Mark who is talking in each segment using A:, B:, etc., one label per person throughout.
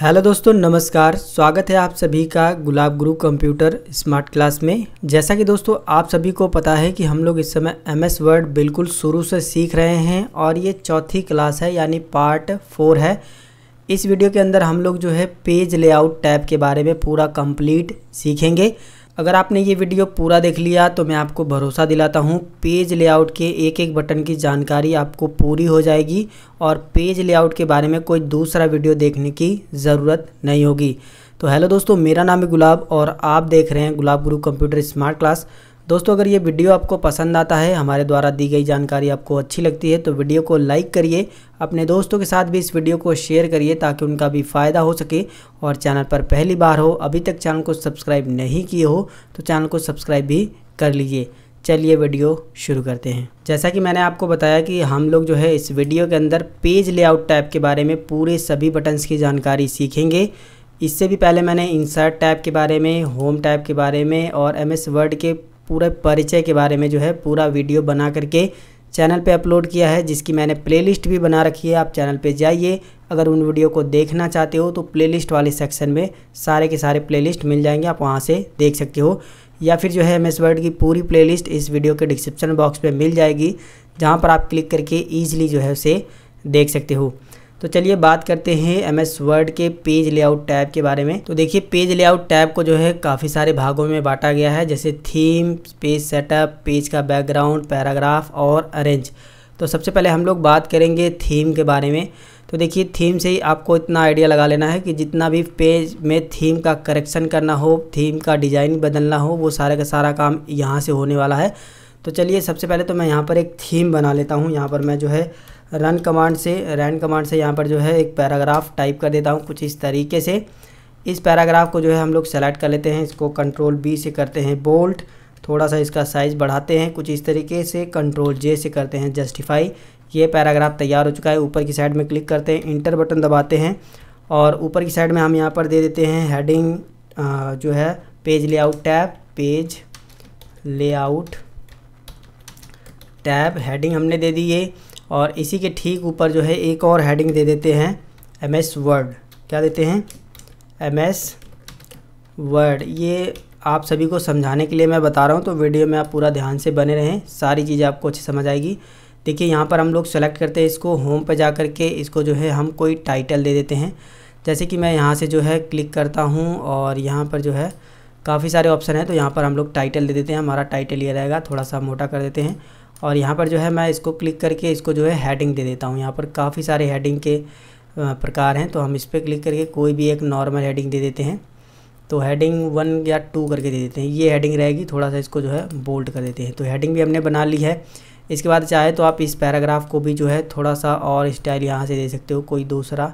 A: hello दोस्तों नमस्कार स्वागत है आप सभी का गुलाब गुरु कंप्यूटर स्मार्ट क्लास में जैसा कि दोस्तों आप सभी को पता है कि हम लोग इस समय एम एस वर्ड बिल्कुल शुरू से सीख रहे हैं और ये चौथी क्लास है यानी पार्ट फोर है इस वीडियो के अंदर हम लोग जो है पेज लेआउट टैब के बारे में पूरा कंप्लीट सीखेंगे अगर आपने ये वीडियो पूरा देख लिया तो मैं आपको भरोसा दिलाता हूँ पेज लेआउट के एक एक बटन की जानकारी आपको पूरी हो जाएगी और पेज लेआउट के बारे में कोई दूसरा वीडियो देखने की ज़रूरत नहीं होगी तो हेलो दोस्तों मेरा नाम है गुलाब और आप देख रहे हैं गुलाब गुरु कंप्यूटर स्मार्ट क्लास दोस्तों अगर ये वीडियो आपको पसंद आता है हमारे द्वारा दी गई जानकारी आपको अच्छी लगती है तो वीडियो को लाइक करिए अपने दोस्तों के साथ भी इस वीडियो को शेयर करिए ताकि उनका भी फ़ायदा हो सके और चैनल पर पहली बार हो अभी तक चैनल को सब्सक्राइब नहीं किए हो तो चैनल को सब्सक्राइब भी कर लीजिए चलिए वीडियो शुरू करते हैं जैसा कि मैंने आपको बताया कि हम लोग जो है इस वीडियो के अंदर पेज लेआउट टैब के बारे में पूरे सभी बटन्स की जानकारी सीखेंगे इससे भी पहले मैंने इंसर्ट टैब के बारे में होम टैब के बारे में और एम एस वर्ड के पूरे परिचय के बारे में जो है पूरा वीडियो बना करके चैनल पे अपलोड किया है जिसकी मैंने प्लेलिस्ट भी बना रखी है आप चैनल पे जाइए अगर उन वीडियो को देखना चाहते हो तो प्लेलिस्ट वाले सेक्शन में सारे के सारे प्लेलिस्ट मिल जाएंगे आप वहाँ से देख सकते हो या फिर जो है एम एस वर्ड की पूरी प्लेलिस्ट इस वीडियो के डिस्क्रिप्शन बॉक्स में मिल जाएगी जहाँ पर आप क्लिक करके ईजिली जो है उसे देख सकते हो तो चलिए बात करते हैं एम एस वर्ड के पेज लेआउट टैब के बारे में तो देखिए पेज लेआउट टैब को जो है काफ़ी सारे भागों में बांटा गया है जैसे थीम पेज सेटअप पेज का बैकग्राउंड पैराग्राफ और अरेंज तो सबसे पहले हम लोग बात करेंगे थीम के बारे में तो देखिए थीम से ही आपको इतना आइडिया लगा लेना है कि जितना भी पेज में थीम का करेक्शन करना हो थीम का डिज़ाइन बदलना हो वो सारे का सारा काम यहाँ से होने वाला है तो चलिए सबसे पहले तो मैं यहाँ पर एक थीम बना लेता हूँ यहाँ पर मैं जो है रन कमांड से रन कमांड से यहाँ पर जो है एक पैराग्राफ टाइप कर देता हूँ कुछ इस तरीके से इस पैराग्राफ को जो है हम लोग सेलेक्ट कर लेते हैं इसको कंट्रोल बी से करते हैं बोल्ट थोड़ा सा इसका साइज़ बढ़ाते हैं कुछ इस तरीके से कंट्रोल जे से करते हैं जस्टिफाई ये पैराग्राफ तैयार हो चुका है ऊपर की साइड में क्लिक करते हैं इंटर बटन दबाते हैं और ऊपर की साइड में हम यहाँ पर दे देते हैं हेडिंग जो है page layout tab page layout tab heading हमने दे दी है और इसी के ठीक ऊपर जो है एक और हेडिंग दे देते हैं एम एस वर्ड क्या देते हैं एम एस वर्ड ये आप सभी को समझाने के लिए मैं बता रहा हूँ तो वीडियो में आप पूरा ध्यान से बने रहें सारी चीज़ें आपको अच्छी समझ आएगी देखिए यहाँ पर हम लोग सेलेक्ट करते हैं इसको होम पर जा कर के इसको जो है हम कोई टाइटल दे देते हैं जैसे कि मैं यहाँ से जो है क्लिक करता हूँ और यहाँ पर जो है काफ़ी सारे ऑप्शन हैं तो यहाँ पर हम लोग टाइटल दे देते हैं हमारा टाइटल ये रहेगा थोड़ा सा मोटा कर देते हैं और यहाँ पर जो है मैं इसको क्लिक करके इसको जो है हेडिंग दे देता हूँ यहाँ पर काफ़ी सारे हेडिंग के प्रकार हैं तो हम इस पर क्लिक करके कोई भी एक नॉर्मल हेडिंग दे देते हैं तो हेडिंग वन या टू करके दे देते हैं ये हेडिंग रहेगी थोड़ा सा इसको जो है बोल्ड कर देते हैं तो हेडिंग भी हमने बना ली है इसके बाद चाहे तो आप इस पैराग्राफ को भी जो है थोड़ा सा और स्टाइल यहाँ से दे सकते हो कोई दूसरा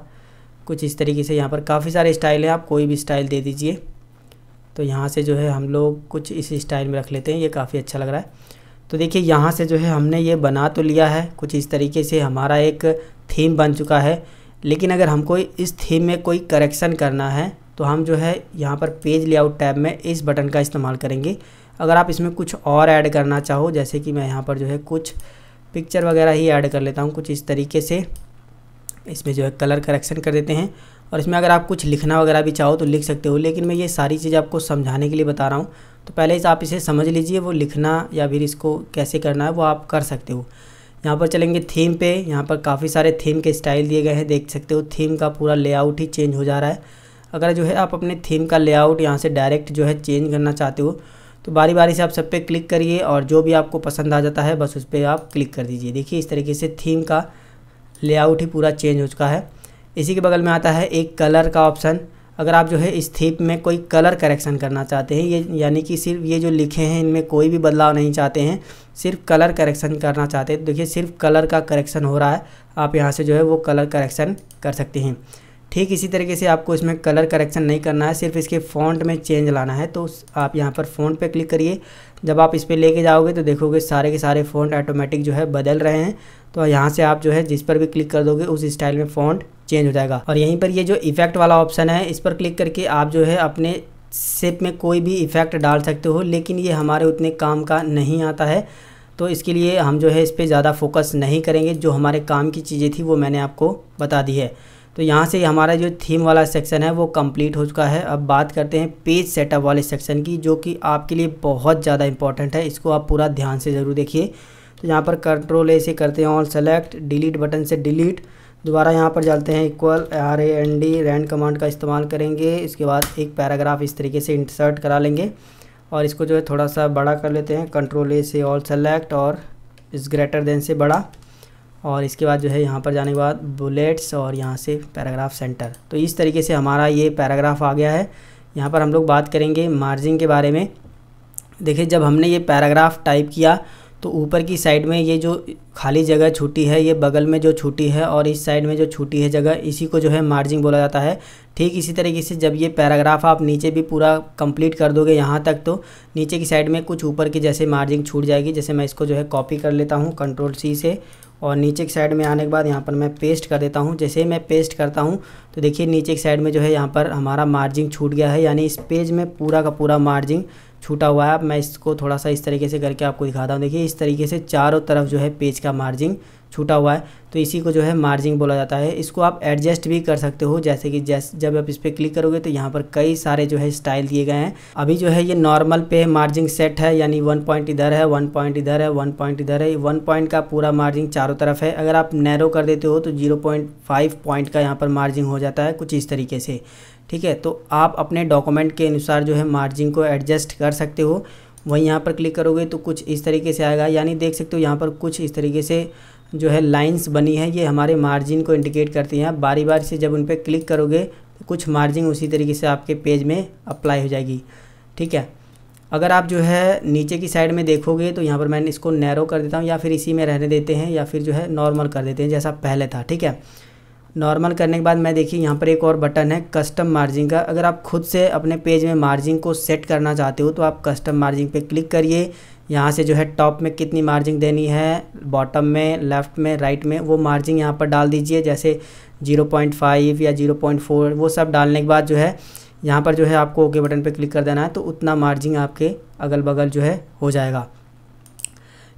A: कुछ इस तरीके से यहाँ पर काफ़ी सारे स्टाइल हैं आप कोई भी स्टाइल दे दीजिए तो यहाँ से जो है हम लोग कुछ इस स्टाइल में रख लेते हैं ये काफ़ी अच्छा लग रहा है तो देखिए यहाँ से जो है हमने ये बना तो लिया है कुछ इस तरीके से हमारा एक थीम बन चुका है लेकिन अगर हमको इस थीम में कोई करेक्शन करना है तो हम जो है यहाँ पर पेज लेआउट टैब में इस बटन का इस्तेमाल करेंगे अगर आप इसमें कुछ और ऐड करना चाहो जैसे कि मैं यहाँ पर जो है कुछ पिक्चर वगैरह ही ऐड कर लेता हूँ कुछ इस तरीके से इसमें जो है कलर करेक्शन कर देते हैं और इसमें अगर आप कुछ लिखना वगैरह भी चाहो तो लिख सकते हो लेकिन मैं ये सारी चीज़ आपको समझाने के लिए बता रहा हूँ तो पहले इस आप इसे समझ लीजिए वो लिखना या फिर इसको कैसे करना है वो आप कर सकते हो यहाँ पर चलेंगे थीम पे यहाँ पर काफ़ी सारे थीम के स्टाइल दिए गए हैं देख सकते हो थीम का पूरा लेआउट ही चेंज हो जा रहा है अगर जो है आप अपने थीम का लेआउट यहाँ से डायरेक्ट जो है चेंज करना चाहते हो तो बारी बारी से आप सब पे क्लिक करिए और जो भी आपको पसंद आ जाता है बस उस पर आप क्लिक कर दीजिए देखिए इस तरीके से थीम का लेआउट ही पूरा चेंज हो चुका है इसी के बगल में आता है एक कलर का ऑप्शन अगर आप जो है इस थीप में कोई कलर करेक्शन करना चाहते हैं ये यानी कि सिर्फ ये जो लिखे हैं इनमें कोई भी बदलाव नहीं चाहते हैं सिर्फ कलर करेक्शन करना चाहते हैं देखिए सिर्फ कलर का करेक्शन हो रहा है आप यहाँ से जो है वो कलर करेक्शन कर सकते हैं ठीक इसी तरीके से आपको इसमें कलर करेक्शन नहीं करना है सिर्फ इसके फ़ॉन्ट में चेंज लाना है तो आप यहाँ पर फ़ॉन्ट पे क्लिक करिए जब आप इस पर लेके जाओगे तो देखोगे सारे के सारे फ़ॉन्ट ऑटोमेटिक जो है बदल रहे हैं तो यहाँ से आप जो है जिस पर भी क्लिक कर दोगे उस स्टाइल में फ़ॉन्ट चेंज हो जाएगा और यहीं पर ये जो इफेक्ट वाला ऑप्शन है इस पर क्लिक करके आप जो है अपने सेप में कोई भी इफेक्ट डाल सकते हो लेकिन ये हमारे उतने काम का नहीं आता है तो इसके लिए हम जो है इस पर ज़्यादा फोकस नहीं करेंगे जो हमारे काम की चीज़ें थी वो मैंने आपको बता दी है तो यहाँ से हमारा जो थीम वाला सेक्शन है वो कंप्लीट हो चुका है अब बात करते हैं पेज सेटअप वाले सेक्शन की जो कि आपके लिए बहुत ज़्यादा इंपॉर्टेंट है इसको आप पूरा ध्यान से ज़रूर देखिए तो यहाँ पर कंट्रोल ए से करते हैं ऑल सेलेक्ट डिलीट बटन से डिलीट दोबारा यहाँ पर जाते हैं equal R A N D rand command का इस्तेमाल करेंगे इसके बाद एक पैराग्राफ इस तरीके से इंसर्ट करा लेंगे और इसको जो है थोड़ा सा बड़ा कर लेते हैं कंट्रोल ए से ऑल सेलेक्ट और इस ग्रेटर देन से बड़ा और इसके बाद जो है यहाँ पर जाने के बाद बुलेट्स और यहाँ से पैराग्राफ सेंटर तो इस तरीके से हमारा ये पैराग्राफ आ गया है यहाँ पर हम लोग बात करेंगे मार्जिन के बारे में देखिए जब हमने ये पैराग्राफ टाइप किया तो ऊपर की साइड में ये जो खाली जगह छूटी है ये बगल में जो छूटी है और इस साइड में जो छूटी है जगह इसी को जो है मार्जिन बोला जाता है ठीक इसी तरीके से जब ये पैराग्राफ आप नीचे भी पूरा कंप्लीट कर दोगे यहाँ तक तो नीचे की साइड में कुछ ऊपर की जैसे मार्जिन छूट जाएगी जैसे मैं इसको जो है कॉपी कर लेता हूँ कंट्रोल सी से और नीचे की साइड में आने के बाद यहाँ पर मैं पेस्ट कर देता हूँ जैसे ही मैं पेस्ट करता हूँ तो देखिए नीचे की साइड में जो है यहाँ पर हमारा मार्जिन छूट गया है यानी इस पेज में पूरा का पूरा मार्जिन छूटा हुआ है अब मैं इसको थोड़ा सा इस तरीके से करके आपको दिखाता हूँ देखिए इस तरीके से चारों तरफ जो है पेज का मार्जिन छूटा हुआ है तो इसी को जो है मार्जिंग बोला जाता है इसको आप एडजस्ट भी कर सकते हो जैसे कि जैस जब आप इस पर क्लिक करोगे तो यहाँ पर कई सारे जो है स्टाइल दिए गए हैं अभी जो है ये नॉर्मल पे मार्जिंग सेट है यानी वन पॉइंट इधर है वन पॉइंट इधर है वन पॉइंट इधर है वन पॉइंट का पूरा मार्जिंग चारों तरफ है अगर आप नैरो कर देते हो तो जीरो पॉइंट फाइव पॉइंट का यहाँ पर मार्जिंग हो जाता है कुछ इस तरीके से ठीक है तो आप अपने डॉक्यूमेंट के अनुसार जो है मार्जिंग को एडजस्ट कर सकते हो वहीं यहाँ पर क्लिक करोगे तो कुछ इस तरीके से आएगा यानी देख सकते हो यहाँ पर कुछ इस तरीके से जो है लाइंस बनी है ये हमारे मार्जिन को इंडिकेट करती हैं आप बारी बारी से जब उन पर क्लिक करोगे तो कुछ मार्जिन उसी तरीके से आपके पेज में अप्लाई हो जाएगी ठीक है अगर आप जो है नीचे की साइड में देखोगे तो यहाँ पर मैंने इसको नैरो कर देता हूँ या फिर इसी में रहने देते हैं या फिर जो है नॉर्मल कर देते हैं जैसा पहले था ठीक है नॉर्मल करने के बाद मैं देखिए यहाँ पर एक और बटन है कस्टम मार्जिन का अगर आप खुद से अपने पेज में मार्जिन को सेट करना चाहते हो तो आप कस्टम मार्जिन पे क्लिक करिए यहाँ से जो है टॉप में कितनी मार्जिन देनी है बॉटम में लेफ़्ट में राइट में वो मार्जिन यहाँ पर डाल दीजिए जैसे 0.5 या 0.4 वो सब डालने के बाद जो है यहाँ पर जो है आपको ओके बटन पर क्लिक कर देना है तो उतना मार्जिन आपके अगल बगल जो है हो जाएगा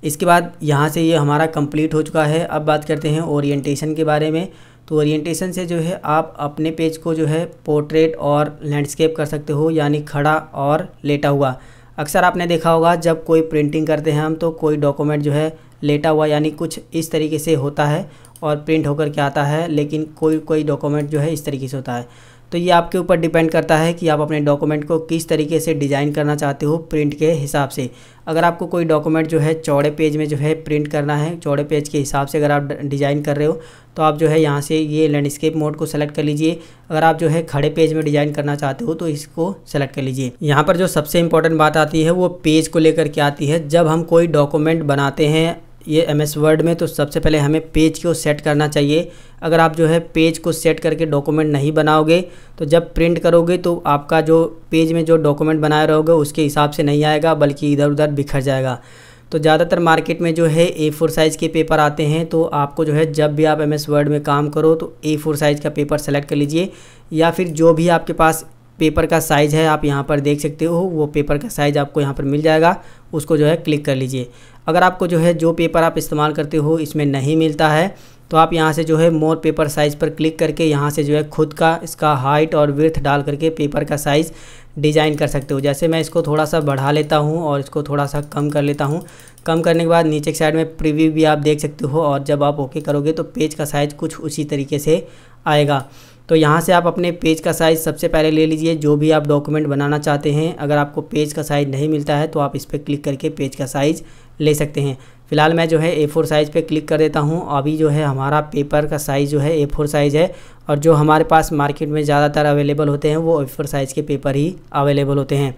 A: इसके बाद यहाँ से ये हमारा कंप्लीट हो चुका है अब बात करते हैं ओरिएंटेशन के बारे में तो ओरिएंटेशन से जो है आप अपने पेज को जो है पोर्ट्रेट और लैंडस्केप कर सकते हो यानी खड़ा और लेटा हुआ अक्सर आपने देखा होगा जब कोई प्रिंटिंग करते हैं हम तो कोई डॉक्यूमेंट जो है लेटा हुआ यानी कुछ इस तरीके से होता है और प्रिंट होकर के आता है लेकिन कोई कोई डॉक्यूमेंट जो है इस तरीके से होता है तो ये आपके ऊपर डिपेंड करता है कि आप अपने डॉक्यूमेंट को किस तरीके से डिज़ाइन करना चाहते हो प्रिंट के हिसाब से अगर आपको कोई डॉक्यूमेंट जो है चौड़े पेज में जो है प्रिंट करना है चौड़े पेज के हिसाब से अगर आप डिज़ाइन कर रहे हो तो आप जो है यहाँ से ये लैंडस्केप मोड को सेलेक्ट कर लीजिए अगर आप जो है खड़े पेज में डिज़ाइन करना चाहते हो तो इसको सेलेक्ट कर लीजिए यहाँ पर जो सबसे इंपॉर्टेंट बात आती है वो पेज को लेकर के आती है जब हम कोई डॉक्यूमेंट बनाते हैं ये एम एस वर्ड में तो सबसे पहले हमें पेज को सेट करना चाहिए अगर आप जो है पेज को सेट करके डॉक्यूमेंट नहीं बनाओगे तो जब प्रिंट करोगे तो आपका जो पेज में जो डॉक्यूमेंट बनाए रहोगे उसके हिसाब से नहीं आएगा बल्कि इधर उधर बिखर जाएगा तो ज़्यादातर मार्केट में जो है ए फोर साइज़ के पेपर आते हैं तो आपको जो है जब भी आप एम एस वर्ड में काम करो तो ए फोर साइज़ का पेपर सेलेक्ट कर लीजिए या फिर जो भी आपके पास पेपर का साइज़ है आप यहाँ पर देख सकते हो वो पेपर का साइज़ आपको यहाँ पर मिल जाएगा उसको जो है क्लिक कर लीजिए अगर आपको जो है जो पेपर आप इस्तेमाल करते हो इसमें नहीं मिलता है तो आप यहाँ से जो है मोर पेपर साइज़ पर क्लिक करके यहाँ से जो है खुद का इसका हाइट और विर्थ डाल करके पेपर का साइज़ डिज़ाइन कर सकते हो जैसे मैं इसको थोड़ा सा बढ़ा लेता हूँ और इसको थोड़ा सा कम कर लेता हूँ कम करने के बाद नीचे के साइड में प्रीव्यू भी आप देख सकते हो और जब आप ओके करोगे तो पेज का साइज़ कुछ उसी तरीके से आएगा तो यहाँ से आप अपने पेज का साइज़ सबसे पहले ले लीजिए जो भी आप डॉक्यूमेंट बनाना चाहते हैं अगर आपको पेज का साइज़ नहीं मिलता है तो आप इस पर क्लिक करके पेज का साइज़ ले सकते हैं फिलहाल मैं जो है ए फोर साइज़ पे क्लिक कर देता हूँ अभी जो है हमारा पेपर का साइज़ जो है ए फोर साइज़ है और जो हमारे पास मार्केट में ज़्यादातर अवेलेबल होते हैं वो ए फोर साइज़ के पेपर ही अवेलेबल होते हैं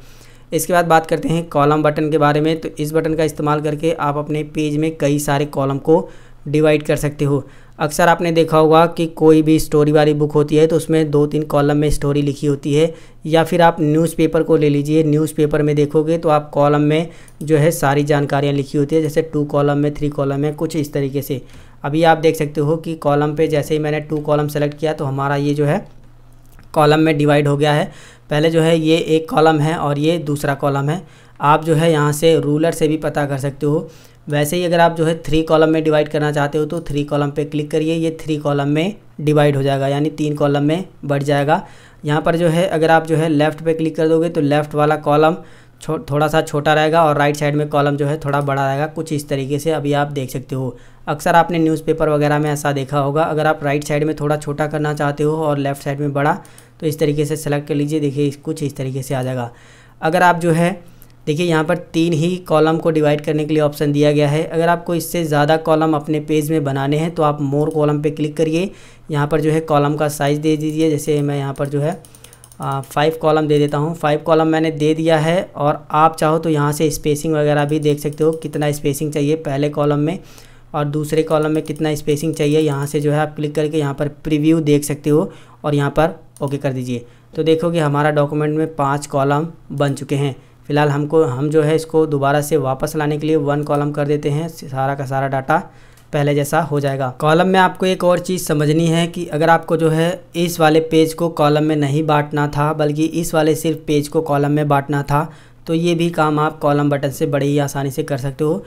A: इसके बाद बात करते हैं कॉलम बटन के बारे में तो इस बटन का इस्तेमाल करके आप अपने पेज में कई सारे कॉलम को डिवाइड कर सकते हो अक्सर आपने देखा होगा कि कोई भी स्टोरी वाली बुक होती है तो उसमें दो तीन कॉलम में स्टोरी लिखी होती है या फिर आप न्यूज़पेपर को ले लीजिए न्यूज़पेपर में देखोगे तो आप कॉलम में जो है सारी जानकारियाँ लिखी होती है जैसे टू कॉलम में थ्री कॉलम में कुछ इस तरीके से अभी आप देख सकते हो कि कॉलम पर जैसे ही मैंने टू कॉलम सेलेक्ट किया तो हमारा ये जो है कॉलम में डिवाइड हो गया है पहले जो है ये एक कॉलम है और ये दूसरा कॉलम है आप जो है यहाँ से रूलर से भी पता कर सकते हो वैसे ही अगर आप जो है थ्री कॉलम में डिवाइड करना चाहते हो तो थ्री कॉलम पे क्लिक करिए ये थ्री कॉलम में डिवाइड हो जाएगा यानी तीन कॉलम में बढ़ जाएगा यहाँ पर जो है अगर आप जो है लेफ़्ट पे क्लिक कर दोगे तो लेफ़्ट वाला कॉलम छो थोड़ा सा छोटा रहेगा और राइट साइड में कॉलम जो है थोड़ा बड़ा रहेगा कुछ इस तरीके से अभी आप देख सकते हो अक्सर आपने न्यूज़पेपर वगैरह में ऐसा देखा होगा अगर आप राइट साइड में थोड़ा छोटा करना चाहते हो और लेफ़्ट साइड में बड़ा तो इस तरीके से सेलेक्ट कर लीजिए देखिए कुछ इस तरीके से आ जाएगा अगर आप जो है देखिए यहाँ पर तीन ही कॉलम को डिवाइड करने के लिए ऑप्शन दिया गया है अगर आपको इससे ज़्यादा कॉलम अपने पेज में बनाने हैं तो आप मोर कॉलम पे क्लिक करिए यहाँ पर जो है कॉलम का साइज़ दे दीजिए जैसे मैं यहाँ पर जो है फाइव कॉलम दे देता हूँ फाइव कॉलम मैंने दे दिया है और आप चाहो तो यहाँ से स्पेसिंग वगैरह भी देख सकते हो कितना स्पेसिंग चाहिए पहले कॉलम में और दूसरे कॉलम में कितना स्पेसिंग चाहिए यहाँ से जो है आप क्लिक करके यहाँ पर प्रीव्यू देख सकते हो और यहाँ पर ओके कर दीजिए तो देखो कि हमारा डॉक्यूमेंट में पाँच कॉलम बन चुके हैं फिलहाल हमको हम जो है इसको दोबारा से वापस लाने के लिए वन कॉलम कर देते हैं सारा का सारा डाटा पहले जैसा हो जाएगा कॉलम में आपको एक और चीज़ समझनी है कि अगर आपको जो है इस वाले पेज को कॉलम में नहीं बांटना था बल्कि इस वाले सिर्फ पेज को कॉलम में बांटना था तो ये भी काम आप कॉलम बटन से बड़े ही आसानी से कर सकते हो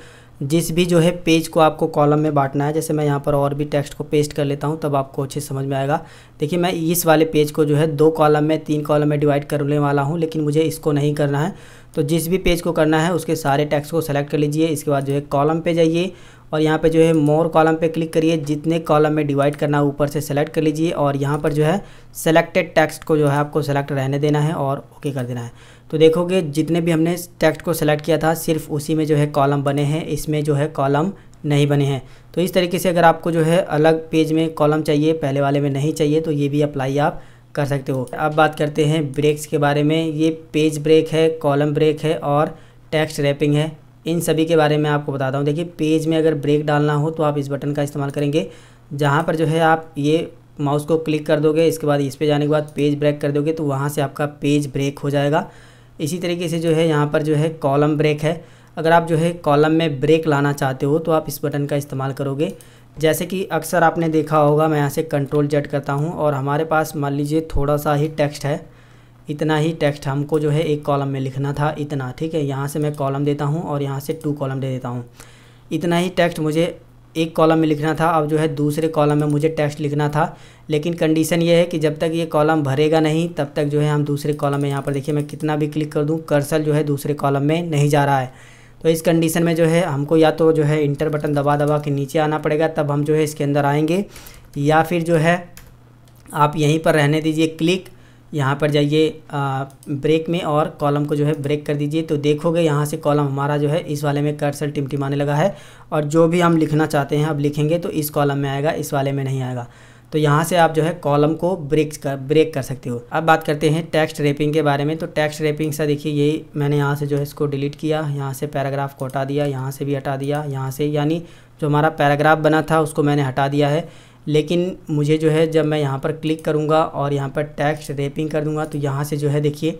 A: जिस भी जो है पेज को आपको कॉलम में बांटना है जैसे मैं यहाँ पर और भी टेक्स्ट को पेस्ट कर लेता हूँ तब आपको अच्छे समझ में आएगा देखिए मैं इस वाले पेज को जो है दो कॉलम में तीन कॉलम में डिवाइड करने वाला हूँ लेकिन मुझे इसको नहीं करना है तो जिस भी पेज को करना है उसके सारे टैक्स को सेलेक्ट कर लीजिए इसके बाद जो है कॉलम पे जाइए और यहाँ पे जो है मोर कॉलम पे क्लिक करिए जितने कॉलम में डिवाइड करना है ऊपर से सेलेक्ट कर लीजिए और यहाँ पर जो है सेलेक्टेड टेक्स्ट को जो है आपको सेलेक्ट रहने देना है और ओके कर देना है तो देखोगे जितने भी हमने टेक्स्ट को सेलेक्ट किया था सिर्फ उसी में जो है कॉलम बने हैं इसमें जो है कॉलम नहीं बने हैं तो इस तरीके से अगर आपको जो है अलग पेज में कॉलम चाहिए पहले वाले में नहीं चाहिए तो ये भी अप्लाई आप कर सकते हो अब बात करते हैं ब्रेक्स के बारे में ये पेज ब्रेक है कॉलम ब्रेक है और टेक्स्ट रैपिंग है इन सभी के बारे में आपको बताता हूँ देखिए पेज में अगर ब्रेक डालना हो तो आप इस बटन का इस्तेमाल करेंगे जहाँ पर जो है आप ये माउस को क्लिक कर दोगे इसके बाद इस पर जाने के बाद पेज ब्रेक कर दोगे तो वहाँ से आपका पेज ब्रेक हो जाएगा इसी तरीके से जो है यहाँ पर जो है कॉलम ब्रेक है अगर आप जो है कॉलम में ब्रेक लाना चाहते हो तो आप इस बटन का इस्तेमाल करोगे जैसे कि अक्सर आपने देखा होगा मैं यहाँ से कंट्रोल जेड करता हूँ और हमारे पास मान लीजिए थोड़ा सा ही टेक्स्ट है इतना ही टेक्स्ट हमको जो है एक कॉलम में लिखना था इतना ठीक है यहाँ से मैं कॉलम देता हूँ और यहाँ से टू कॉलम दे देता हूँ इतना ही टेक्स्ट मुझे एक कॉलम में लिखना था अब जो है दूसरे कॉलम में मुझे टेक्स्ट लिखना था लेकिन कंडीशन ये है कि जब तक ये कॉलम भरेगा नहीं तब तक जो है हम दूसरे कॉलम में यहाँ पर देखिए मैं कितना भी क्लिक कर दूँ कर्सल जो है दूसरे कॉलम में नहीं जा रहा है तो इस कंडीशन में जो है हमको या तो जो है इंटर बटन दबा दबा के नीचे आना पड़ेगा तब हम जो है इसके अंदर आएंगे या फिर जो है आप यहीं पर रहने दीजिए क्लिक यहाँ पर जाइए ब्रेक में और कॉलम को जो है ब्रेक कर दीजिए तो देखोगे यहाँ से कॉलम हमारा जो है इस वाले में कर्सर टिमटिमाने लगा है और जो भी हम लिखना चाहते हैं अब लिखेंगे तो इस कॉलम में आएगा इस वाले में नहीं आएगा तो यहाँ से आप जो है कॉलम को ब्रेक कर ब्रेक कर सकते हो अब बात करते हैं टेक्स्ट रेपिंग के बारे में तो टेक्स्ट रेपिंग से देखिए यही मैंने यहाँ से जो है इसको डिलीट किया यहाँ से पैराग्राफ को हटा दिया यहाँ से भी हटा दिया यहाँ से यानी जो हमारा पैराग्राफ बना था उसको मैंने हटा दिया है लेकिन मुझे जो है जब मैं यहाँ पर क्लिक करूँगा और यहाँ पर टैक्सट रेपिंग कर दूँगा तो यहाँ से जो है देखिए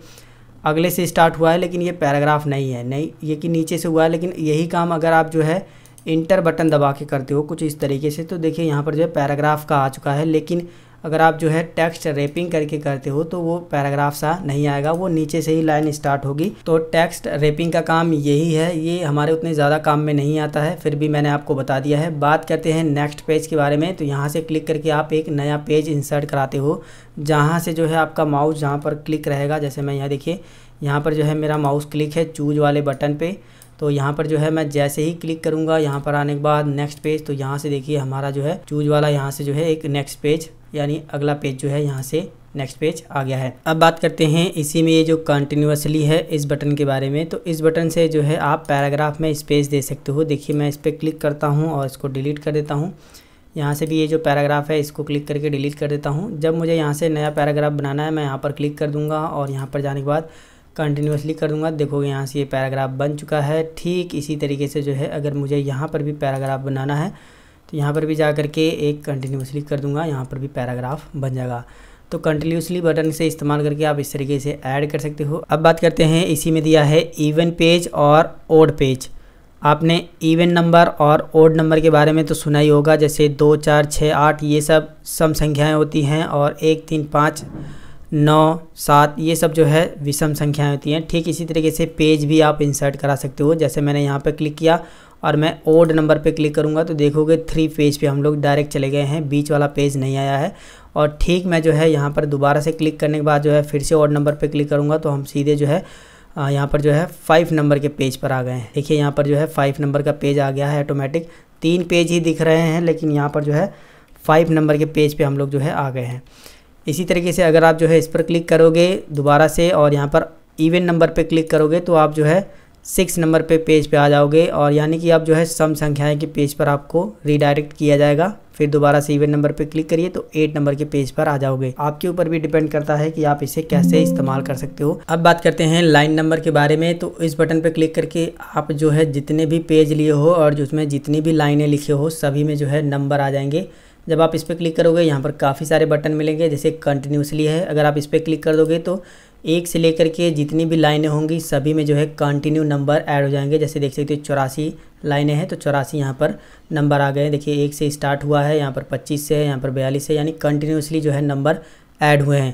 A: अगले से स्टार्ट हुआ है लेकिन ये पैराग्राफ नहीं है नहीं ये कि नीचे से हुआ है लेकिन यही काम अगर आप जो है इंटर बटन दबा के करते हो कुछ इस तरीके से तो देखिए यहाँ पर जो है पैराग्राफ का आ चुका है लेकिन अगर आप जो है टेक्स्ट रेपिंग करके करते हो तो वो पैराग्राफ सा नहीं आएगा वो नीचे से ही लाइन स्टार्ट होगी तो टेक्स्ट रेपिंग का काम यही है ये हमारे उतने ज़्यादा काम में नहीं आता है फिर भी मैंने आपको बता दिया है बात करते हैं नेक्स्ट पेज के बारे में तो यहाँ से क्लिक करके आप एक नया पेज इंसर्ट कराते हो जहाँ से जो है आपका माउस जहाँ पर क्लिक रहेगा जैसे मैं यहाँ देखिए यहाँ पर जो है मेरा माउस क्लिक है चूज वाले बटन पर तो यहाँ पर जो है मैं जैसे ही क्लिक करूँगा यहाँ पर आने के बाद नेक्स्ट पेज तो यहाँ से देखिए हमारा जो है चूज वाला यहाँ से जो है एक नेक्स्ट पेज यानी अगला पेज जो है यहाँ से नेक्स्ट पेज आ गया है अब बात करते हैं इसी में ये जो कंटिन्यूसली है इस बटन के बारे में तो इस बटन से जो है आप पैराग्राफ में स्पेस दे सकते हो देखिए मैं इस पर क्लिक करता हूँ और इसको डिलीट कर देता हूँ यहाँ से भी ये जो पैराग्राफ है इसको क्लिक करके डिलीट कर देता हूँ जब मुझे यहाँ से नया पैराग्राफ बनाना है मैं यहाँ पर क्लिक कर दूँगा और यहाँ पर जाने के बाद कंटिन्यूसली कर दूंगा देखोगे यहाँ से ये पैराग्राफ बन चुका है ठीक इसी तरीके से जो है अगर मुझे यहाँ पर भी पैराग्राफ बनाना है तो यहाँ पर भी जा कर के एक कंटिन्यूसली कर दूंगा यहाँ पर भी पैराग्राफ बन जाएगा तो कंटिन्यूसली बटन से इस्तेमाल करके आप इस तरीके से ऐड कर सकते हो अब बात करते हैं इसी में दिया है इवन पेज और ओड पेज आपने इवन नंबर और ओड नंबर के बारे में तो सुना ही होगा जैसे दो चार छः आठ ये सब सम संख्याएँ होती हैं और एक तीन पाँच नौ सात ये सब जो है विषम संख्याएं होती हैं ठीक इसी तरीके से पेज भी आप इंसर्ट करा सकते हो जैसे मैंने यहाँ पे क्लिक किया और मैं ओड नंबर पे क्लिक करूँगा तो देखोगे थ्री पेज पे हम लोग डायरेक्ट चले गए हैं बीच वाला पेज नहीं आया है और ठीक मैं जो है यहाँ पर दोबारा से क्लिक करने के बाद जो है फिर से ओड नंबर पर क्लिक करूँगा तो हम सीधे जो है यहाँ पर जो है फाइव नंबर के पेज पर आ गए हैं देखिए यहाँ पर जो है फाइव नंबर का पेज आ गया है ऑटोमेटिक तीन पेज ही दिख रहे हैं लेकिन यहाँ पर जो है फाइव नंबर के पेज पर हम लोग जो है आ गए हैं इसी तरीके से अगर आप जो है इस पर क्लिक करोगे दोबारा से और यहाँ पर इवेंट नंबर पर क्लिक करोगे तो आप जो है सिक्स नंबर पे पेज पे आ जाओगे और यानी कि आप जो है सम संख्याएं के पेज पर आपको रिडायरेक्ट किया जाएगा फिर दोबारा से इवेंट नंबर पे क्लिक करिए तो एट नंबर के पेज पर आ जाओगे आपके ऊपर भी डिपेंड करता है कि आप इसे कैसे इस्तेमाल कर सकते हो अब बात करते हैं लाइन नंबर के बारे में तो इस बटन पे क्लिक करके आप जो है जितने भी पेज लिए हो और जिसमें जितनी भी लाइने लिखी हो सभी में जो है नंबर आ जाएंगे जब आप इस पर क्लिक करोगे यहाँ पर काफ़ी सारे बटन मिलेंगे जैसे कंटिन्यूसली है अगर आप इस पर क्लिक कर दोगे तो एक से लेकर के जितनी भी लाइनें होंगी सभी में जो है कंटिन्यू नंबर ऐड हो जाएंगे जैसे देख सकते हो चौरासी लाइनें हैं तो चौरासी यहाँ पर नंबर आ गए देखिए एक से स्टार्ट हुआ है यहाँ पर पच्चीस से है यहाँ पर बयालीस है यानी कंटिन्यूसली जो है नंबर ऐड हुए हैं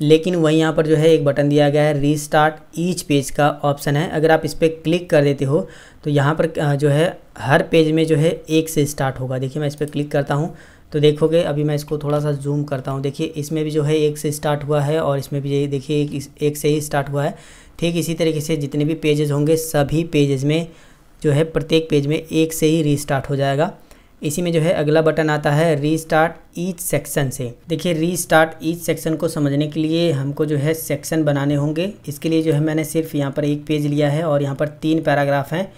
A: लेकिन वहीं यहाँ पर जो है एक बटन दिया गया है रीस्टार्ट ईच पेज का ऑप्शन है अगर आप इस पर क्लिक कर देते हो तो यहाँ पर जो है हर पेज में जो है एक से स्टार्ट होगा देखिए मैं इस पर क्लिक करता हूँ तो देखोगे अभी मैं इसको थोड़ा सा जूम करता हूँ देखिए इसमें भी जो है एक से स्टार्ट हुआ है और इसमें भी देखिए एक, एक से ही स्टार्ट हुआ है ठीक इसी तरीके से जितने भी पेजेस होंगे सभी पेजेस में जो है प्रत्येक पेज में एक से ही रीस्टार्ट हो जाएगा इसी में जो है अगला बटन आता है रीस्टार्ट ईच सेक्शन से देखिए रीस्टार्ट ईच सेक्शन को समझने के लिए हमको जो है सेक्शन बनाने होंगे इसके लिए जो है मैंने सिर्फ यहाँ पर एक पेज लिया है और यहाँ पर तीन पैराग्राफ हैं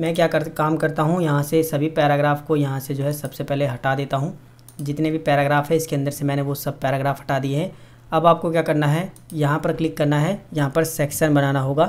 A: मैं क्या कर काम करता हूँ यहाँ से सभी पैराग्राफ को यहाँ से जो है सबसे पहले हटा देता हूँ जितने भी पैराग्राफ है इसके अंदर से मैंने वो सब पैराग्राफ हटा दिए हैं अब आपको क्या करना है यहाँ पर क्लिक करना है यहाँ पर सेक्शन बनाना होगा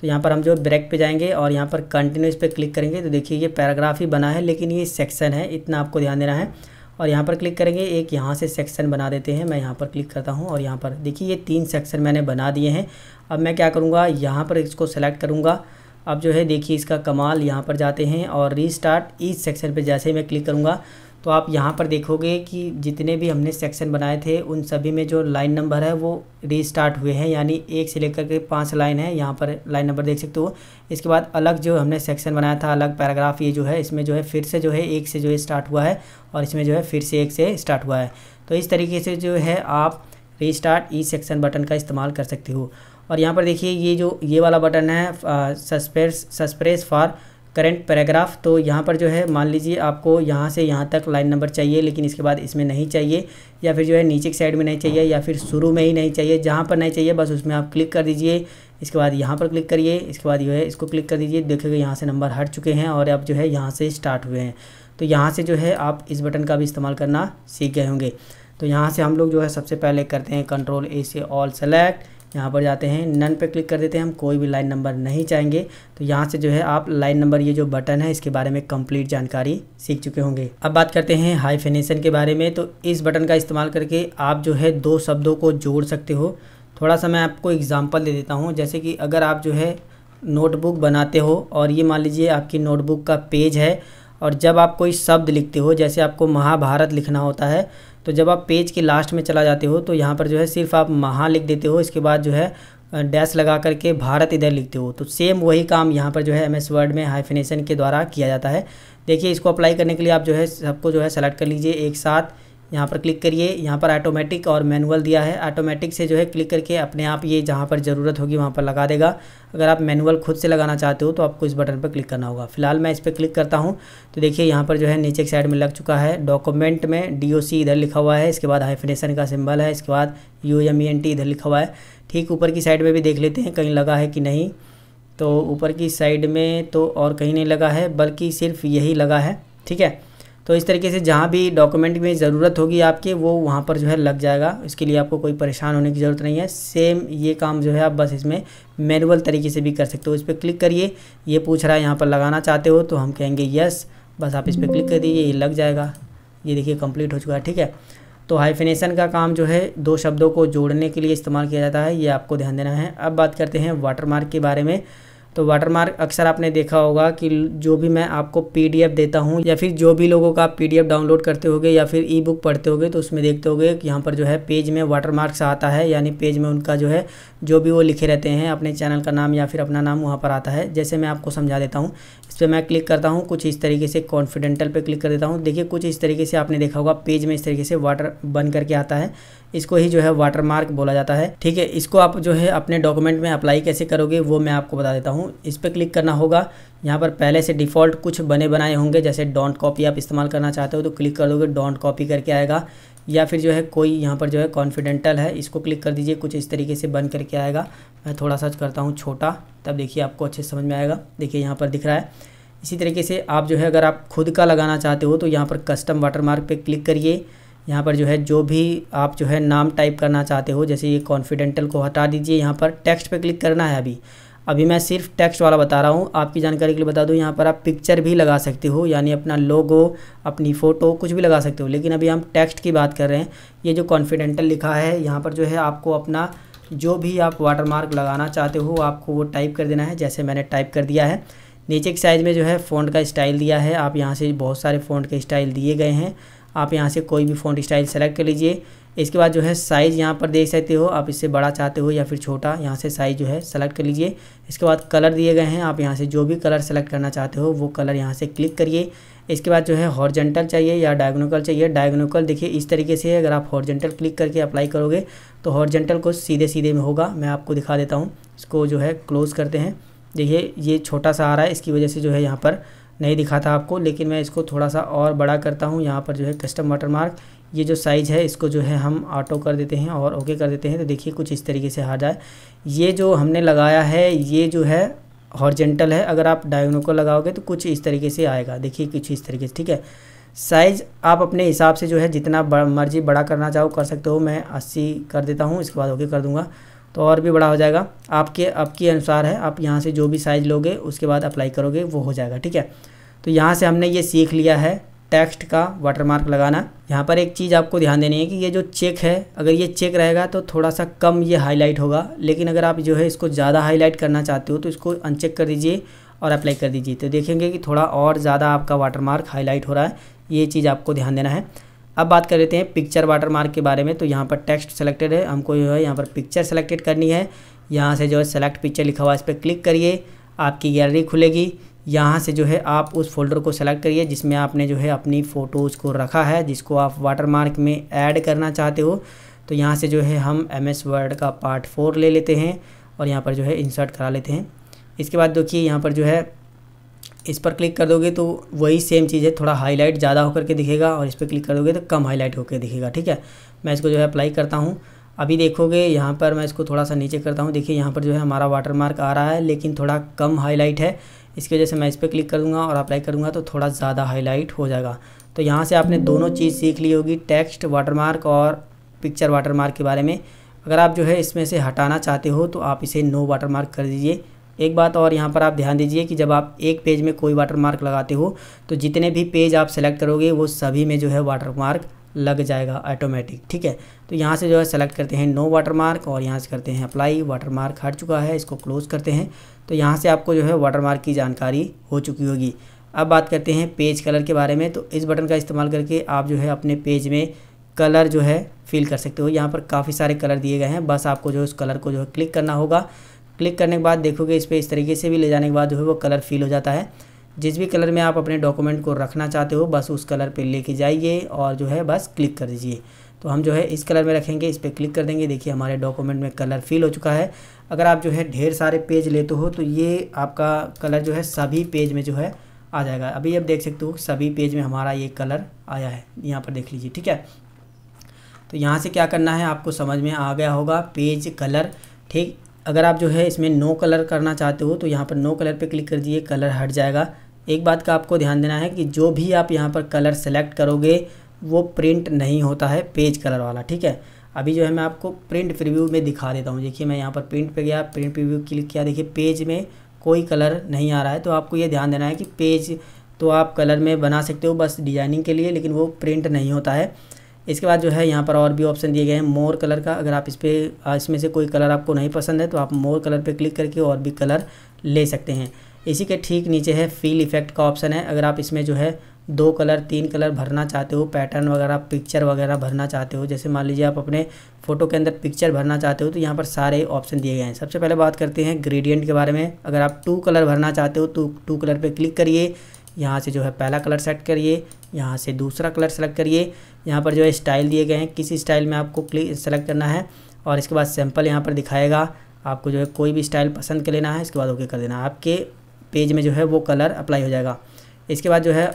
A: तो यहाँ पर हम जो ब्रेक पे जाएंगे और यहाँ पर कंटिन्यूस पे क्लिक करेंगे तो देखिए ये पैराग्राफ ही बना है लेकिन ये सेक्शन है इतना आपको ध्यान देना है और यहाँ पर क्लिक करेंगे एक यहाँ से सेक्शन बना देते हैं मैं यहाँ पर क्लिक करता हूँ और यहाँ पर देखिए ये तीन सेक्शन मैंने बना दिए हैं अब मैं क्या करूँगा यहाँ पर इसको सेलेक्ट करूँगा अब जो है देखिए इसका कमाल यहाँ पर जाते हैं और रीस्टार्ट ईच सेक्शन पर जैसे ही मैं क्लिक करूँगा तो आप यहाँ पर देखोगे कि जितने भी हमने सेक्शन बनाए थे उन सभी में जो लाइन नंबर है वो रीस्टार्ट हुए हैं यानी एक से लेकर के पाँच लाइन है यहाँ पर लाइन नंबर देख सकते हो इसके बाद अलग जो हमने सेक्शन बनाया था अलग पैराग्राफ ये जो है इसमें जो है फिर से जो है एक से जो है स्टार्ट हुआ है और इसमें जो है फिर से एक से स्टार्ट हुआ है तो इस तरीके से जो है आप रीस्टार्ट ई सेक्शन बटन का इस्तेमाल कर सकते हो और यहाँ पर देखिए ये जो ये वाला बटन है सस्पेस सस्प्रेस फॉर करेंट पैराग्राफ तो यहाँ पर जो है मान लीजिए आपको यहाँ से यहाँ तक लाइन नंबर चाहिए लेकिन इसके बाद इसमें नहीं चाहिए या फिर जो है नीचे की साइड में नहीं चाहिए या फिर शुरू में ही नहीं चाहिए जहाँ पर नहीं चाहिए बस उसमें आप क्लिक कर दीजिए इसके बाद यहाँ पर क्लिक करिए इसके बाद जो है इसको क्लिक कर दीजिए देखिएगा यहाँ से नंबर हट चुके हैं और अब जो है यहाँ से स्टार्ट हुए हैं तो यहाँ से जो है आप इस बटन का भी इस्तेमाल करना सीख गए होंगे तो यहाँ से हम लोग जो है सबसे पहले करते हैं कंट्रोल ए से ऑल सेलेक्ट यहाँ पर जाते हैं नन पे क्लिक कर देते हैं हम कोई भी लाइन नंबर नहीं चाहेंगे तो यहाँ से जो है आप लाइन नंबर ये जो बटन है इसके बारे में कंप्लीट जानकारी सीख चुके होंगे अब बात करते हैं हाइफिनेशन के बारे में तो इस बटन का इस्तेमाल करके आप जो है दो शब्दों को जोड़ सकते हो थोड़ा सा मैं आपको एग्ज़ाम्पल दे देता हूँ जैसे कि अगर आप जो है नोटबुक बनाते हो और ये मान लीजिए आपकी नोटबुक का पेज है और जब आप कोई शब्द लिखते हो जैसे आपको महाभारत लिखना होता है तो जब आप पेज के लास्ट में चला जाते हो तो यहाँ पर जो है सिर्फ आप महा लिख देते हो इसके बाद जो है डैश लगा करके भारत इधर लिखते हो तो सेम वही काम यहाँ पर जो है एम एस वर्ड में हाइफिनेशन के द्वारा किया जाता है देखिए इसको अप्लाई करने के लिए आप जो है सबको जो है सेलेक्ट कर लीजिए एक साथ यहाँ पर क्लिक करिए यहाँ पर ऑटोमेटिक और मैनुअल दिया है ऑटोमेटिक से जो है क्लिक करके अपने आप ये जहाँ पर ज़रूरत होगी वहाँ पर लगा देगा अगर आप मैनुअल खुद से लगाना चाहते हो तो आपको इस बटन पर क्लिक करना होगा फिलहाल मैं इस पर क्लिक करता हूँ तो देखिए यहाँ पर जो है नीचे एक साइड में लग चुका है डॉक्यूमेंट में डी इधर लिखा हुआ है इसके बाद हाइफिनेशन का सिम्बल है इसके बाद U M E N T इधर लिखा हुआ है ठीक ऊपर की साइड में भी देख लेते हैं कहीं लगा है कि नहीं तो ऊपर की साइड में तो और कहीं नहीं लगा है बल्कि सिर्फ यही लगा है ठीक है तो इस तरीके से जहाँ भी डॉक्यूमेंट में ज़रूरत होगी आपके वो वहाँ पर जो है लग जाएगा इसके लिए आपको कोई परेशान होने की ज़रूरत नहीं है सेम ये काम जो है आप बस इसमें मैनुअल तरीके से भी कर सकते हो इस पर क्लिक करिए ये पूछ रहा है यहाँ पर लगाना चाहते हो तो हम कहेंगे यस बस आप इस पर क्लिक कर दीजिए ये लग जाएगा ये देखिए कम्प्लीट हो चुका है ठीक है तो हाइफिनेशन का काम जो है दो शब्दों को जोड़ने के लिए इस्तेमाल किया जाता है ये आपको ध्यान देना है अब बात करते हैं वाटरमार्क के बारे में तो वाटरमार्क अक्सर आपने देखा होगा कि जो भी मैं आपको पीडीएफ देता हूँ या फिर जो भी लोगों का पीडीएफ डाउनलोड करते होगे या फिर ई बुक पढ़ते होगे तो उसमें देखते होगे कि यहाँ पर जो है पेज में वाटरमार्क्स आता है यानी पेज में उनका जो है जो भी वो लिखे रहते हैं अपने चैनल का नाम या फिर अपना नाम वहाँ पर आता है जैसे मैं आपको समझा देता हूँ इस पर मैं क्लिक करता हूँ कुछ इस तरीके से कॉन्फिडेंटल पर क्लिक कर देता हूँ देखिए कुछ इस तरीके से आपने देखा होगा पेज में इस तरीके से वाटर बन करके आता है इसको ही जो है वाटर मार्क बोला जाता है ठीक है इसको आप जो है अपने डॉक्यूमेंट में अप्लाई कैसे करोगे वो मैं आपको बता देता हूँ इस पर क्लिक करना होगा यहाँ पर पहले से डिफ़ॉल्ट कुछ बने बनाए होंगे जैसे डॉन्ट कॉपी आप इस्तेमाल करना चाहते हो तो क्लिक कर दोगे डॉन्ट कॉपी करके आएगा या फिर जो है कोई यहाँ पर जो है कॉन्फिडेंटल है इसको क्लिक कर दीजिए कुछ इस तरीके से बन करके आएगा मैं थोड़ा सा करता हूँ छोटा तब देखिए आपको अच्छे समझ में आएगा देखिए यहाँ पर दिख रहा है इसी तरीके से आप जो है अगर आप खुद का लगाना चाहते हो तो यहाँ पर कस्टम वाटरमार्क पे क्लिक करिए यहाँ पर जो है जो भी आप जो है नाम टाइप करना चाहते हो जैसे ये कॉन्फिडेंटल को हटा दीजिए यहाँ पर टेक्स्ट पे क्लिक करना है अभी अभी मैं सिर्फ टेक्स्ट वाला बता रहा हूँ आपकी जानकारी के लिए बता दूँ यहाँ पर आप पिक्चर भी लगा सकते हो यानी अपना लोगो अपनी फ़ोटो कुछ भी लगा सकते हो लेकिन अभी हम टेक्स्ट की बात कर रहे हैं ये जो कॉन्फिडेंटल लिखा है यहाँ पर जो है आपको अपना जो भी आप वाटरमार्क लगाना चाहते हो आपको वो टाइप कर देना है जैसे मैंने टाइप कर दिया है नीचे के साइज़ में जो है फ़ॉन्ट का स्टाइल दिया है आप यहाँ से बहुत सारे फ़ॉन्ट के स्टाइल दिए गए हैं आप यहाँ से कोई भी फ़ॉन्ट स्टाइल सेलेक्ट कर लीजिए इसके बाद जो है साइज़ यहाँ पर देख सकते हो आप इससे बड़ा चाहते हो या फिर छोटा यहाँ से साइज़ जो है सेलेक्ट कर लीजिए इसके बाद कलर दिए गए हैं आप यहाँ से जो भी कलर सेलेक्ट करना चाहते हो वो कलर यहाँ से क्लिक करिए इसके बाद जो है हॉर्जेंटल चाहिए या डायगोनोकल चाहिए डायगोनोकल देखिए इस तरीके से अगर आप हॉर्जेंटल क्लिक करके अप्लाई करोगे तो हॉर्जेंटल को सीधे सीधे में होगा मैं आपको दिखा देता हूँ इसको जो है क्लोज़ करते हैं देखिए ये छोटा सा आ रहा है इसकी वजह से जो है यहाँ पर नहीं दिखाता आपको लेकिन मैं इसको थोड़ा सा और बड़ा करता हूँ यहाँ पर जो है कस्टम वाटर मार्क ये जो साइज़ है इसको जो है हम ऑटो कर देते हैं और ओके कर देते हैं तो देखिए कुछ इस तरीके से आ जाए ये जो हमने लगाया है ये जो है हॉर्जेंटल है अगर आप डायगनो को लगाओगे तो कुछ इस तरीके से आएगा देखिए कुछ इस तरीके से ठीक है साइज़ आप अपने हिसाब से जो है जितना मर्जी बड़ा करना चाहो कर सकते हो मैं अस्सी कर देता हूँ इसके बाद ओके कर दूँगा तो और भी बड़ा हो जाएगा आपके आपके अनुसार है आप यहाँ से जो भी साइज़ लोगे उसके बाद अप्लाई करोगे वो हो जाएगा ठीक है तो यहाँ से हमने ये सीख लिया है टेक्स्ट का वाटरमार्क लगाना यहाँ पर एक चीज़ आपको ध्यान देनी है कि ये जो चेक है अगर ये चेक रहेगा तो थोड़ा सा कम ये हाईलाइट होगा लेकिन अगर आप जो है इसको ज़्यादा हाईलाइट करना चाहते हो तो इसको अनचेक कर दीजिए और अप्लाई कर दीजिए तो देखेंगे कि थोड़ा और ज़्यादा आपका वाटरमार्क हाईलाइट हो रहा है ये चीज़ आपको ध्यान देना है अब बात कर लेते हैं पिक्चर वाटरमार्क के बारे में तो यहाँ पर टेक्स्ट सेलेक्टेड है हमको जो है यहाँ पर पिक्चर सेलेक्टेड करनी है यहाँ से जो है सेलेक्ट पिक्चर लिखा हुआ इस पर क्लिक करिए आपकी गैलरी खुलेगी यहाँ से जो है आप उस फोल्डर को सेलेक्ट करिए जिसमें आपने जो है अपनी फ़ोटोज़ को रखा है जिसको आप वाटरमार्क में ऐड करना चाहते हो तो यहाँ से जो है हम एम एस वर्ड का पार्ट फोर ले लेते हैं और यहाँ पर जो है इंसर्ट करा लेते हैं इसके बाद देखिए यहाँ पर जो है इस पर क्लिक कर दोगे तो वही सेम चीज़ है थोड़ा हाईलाइट ज़्यादा होकर के दिखेगा और इस पर क्लिक कर दोगे तो कम हाईलाइट होकर दिखेगा ठीक है मैं इसको जो है अप्लाई करता हूँ अभी देखोगे यहाँ पर मैं इसको थोड़ा सा नीचे करता हूँ देखिए यहाँ पर जो है हमारा वाटर मार्क आ रहा है लेकिन थोड़ा कम हाईलाइट है इसकी वजह से मैं इस पर क्लिक करूँगा और अप्लाई करूँगा तो थोड़ा ज़्यादा हाईलाइट हो जाएगा तो यहाँ से आपने दोनों चीज़ सीख ली होगी टेक्स्ट वाटरमार्क और पिक्चर वाटरमार्क के बारे में अगर आप जो है इसमें से हटाना चाहते हो तो आप इसे नो वाटरमार्क कर दीजिए एक बात और यहाँ पर आप ध्यान दीजिए कि जब आप एक पेज में कोई वाटर मार्क लगाते हो तो जितने भी पेज आप सेलेक्ट करोगे वो सभी में जो है वाटर मार्क लग जाएगा ऑटोमेटिक ठीक है तो यहाँ से जो है सेलेक्ट करते हैं नो वाटर मार्क और यहाँ से करते हैं अप्लाई वाटर मार्क हट चुका है इसको क्लोज़ करते हैं तो यहाँ से आपको जो है वाटर मार्क की जानकारी हो चुकी होगी अब बात करते हैं पेज कलर के बारे में तो इस बटन का इस्तेमाल करके आप जो है अपने पेज में कलर जो है फिल कर सकते हो यहाँ पर काफ़ी सारे कलर दिए गए हैं बस आपको जो है उस कलर को जो है क्लिक करना होगा क्लिक करने के बाद देखोगे इस पर इस तरीके से भी ले जाने के बाद जो है वो कलर फील हो जाता है जिस भी कलर में आप अपने डॉक्यूमेंट को रखना चाहते हो बस उस कलर पर लेके जाइए और जो है बस क्लिक कर दीजिए तो हम जो है इस कलर में रखेंगे इस पर क्लिक कर देंगे देखिए हमारे डॉक्यूमेंट में कलर फिल हो चुका है अगर आप जो है ढेर सारे पेज लेते हो तो ये आपका कलर जो है सभी पेज में जो है आ जाएगा अभी आप देख सकते हो सभी पेज में हमारा ये कलर आया है यहाँ पर देख लीजिए ठीक है तो यहाँ से क्या करना है आपको समझ में आ गया होगा पेज कलर ठीक अगर आप जो है इसमें नो कलर करना चाहते हो तो यहाँ पर नो कलर पे क्लिक कर दिए कलर हट जाएगा एक बात का आपको ध्यान देना है कि जो भी आप यहाँ पर कलर सेलेक्ट करोगे वो प्रिंट नहीं होता है पेज कलर वाला ठीक है अभी जो है मैं आपको प्रिंट प्रिव्यू में दिखा देता हूँ देखिए मैं यहाँ पर प्रिंट पर गया प्रिंट प्रिव्यू क्लिक किया देखिए पेज में कोई कलर नहीं आ रहा है तो आपको ये ध्यान देना है कि पेज तो आप कलर में बना सकते हो बस डिजाइनिंग के लिए लेकिन वो प्रिंट नहीं होता है इसके बाद जो है यहाँ पर और भी ऑप्शन दिए गए हैं मोर कलर का अगर आप इस पर इसमें से कोई कलर आपको नहीं पसंद है तो आप मोर कलर पर क्लिक करके और भी कलर ले सकते हैं इसी के ठीक नीचे है फील इफेक्ट का ऑप्शन है अगर आप इसमें जो है दो कलर तीन कलर भरना चाहते हो पैटर्न वगैरह पिक्चर वगैरह भरना चाहते हो जैसे मान लीजिए आप अपने फ़ोटो के अंदर पिक्चर भरना चाहते हो तो यहाँ पर सारे ऑप्शन दिए गए हैं सबसे पहले बात करते हैं ग्रेडियंट के बारे में अगर आप टू कलर भरना चाहते हो तो टू कलर पर क्लिक करिए यहाँ से जो है पहला कलर सेट करिए यहाँ से दूसरा कलर सेलेक्ट करिए यहाँ पर जो है स्टाइल दिए गए हैं किस स्टाइल में आपको क्लिक सेलेक्ट करना है और इसके बाद सैम्पल यहाँ पर दिखाएगा आपको जो है कोई भी स्टाइल पसंद कर लेना है इसके बाद ओके कर देना आपके पेज में जो है वो कलर अप्लाई हो जाएगा इसके बाद जो है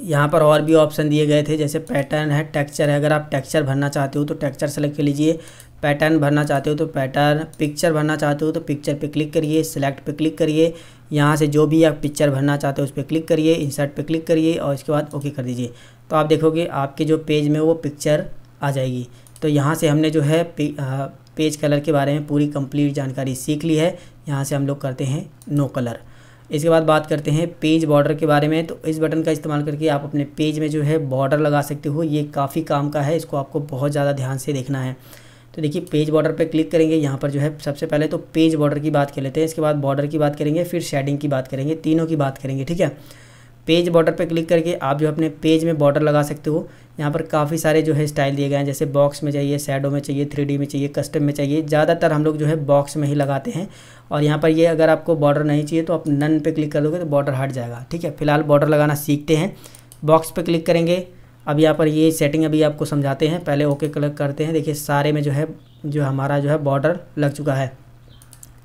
A: यहाँ पर और भी ऑप्शन दिए गए थे जैसे पैटर्न है टेक्सचर है अगर आप टेक्सचर भरना चाहते हो तो टेक्सचर सेलेक्ट कर लीजिए पैटर्न भरना चाहते हो तो पैटर्न पिक्चर भरना चाहते हो तो पिक्चर पे क्लिक करिए सेलेक्ट पे क्लिक करिए यहाँ से जो भी आप पिक्चर भरना चाहते हो उस पर क्लिक करिए इंसर्ट पे क्लिक करिए और इसके बाद ओके कर दीजिए तो आप देखोगे आपके जो पेज में वो पिक्चर आ जाएगी तो यहाँ से हमने जो है पेज कलर के बारे में पूरी कंप्लीट जानकारी सीख ली है यहाँ से हम लोग करते हैं नो कलर इसके बाद बात करते हैं पेज बॉर्डर के बारे में तो इस बटन का इस्तेमाल करके आप अपने पेज में जो है बॉर्डर लगा सकते हो ये काफ़ी काम का है इसको आपको बहुत ज़्यादा ध्यान से देखना है तो देखिए पेज बॉर्डर पे क्लिक करेंगे यहाँ पर जो है सबसे पहले तो पेज बॉर्डर की बात कर लेते हैं इसके बाद बॉर्डर की बात करेंगे फिर शेडिंग की बात करेंगे तीनों की बात करेंगे ठीक है पेज बॉर्डर पे क्लिक करके आप जो अपने पेज में बॉर्डर लगा सकते हो यहाँ पर काफ़ी सारे जो है स्टाइल दिए गए हैं जैसे बॉक्स में चाहिए सैडो में चाहिए थ्री में चाहिए कस्टम में चाहिए ज़्यादातर हम लोग जो है बॉक्स में ही लगाते हैं और यहाँ पर ये अगर आपको बॉर्डर नहीं चाहिए तो आप नन पे क्लिक कर दोगे तो बॉर्डर हट जाएगा ठीक है फिलहाल बॉर्डर लगाना सीखते हैं बॉक्स पर क्लिक करेंगे अब यहाँ पर ये सेटिंग अभी आपको समझाते हैं पहले ओके क्लिक करते हैं देखिए सारे में जो है जो हमारा जो है बॉर्डर लग चुका है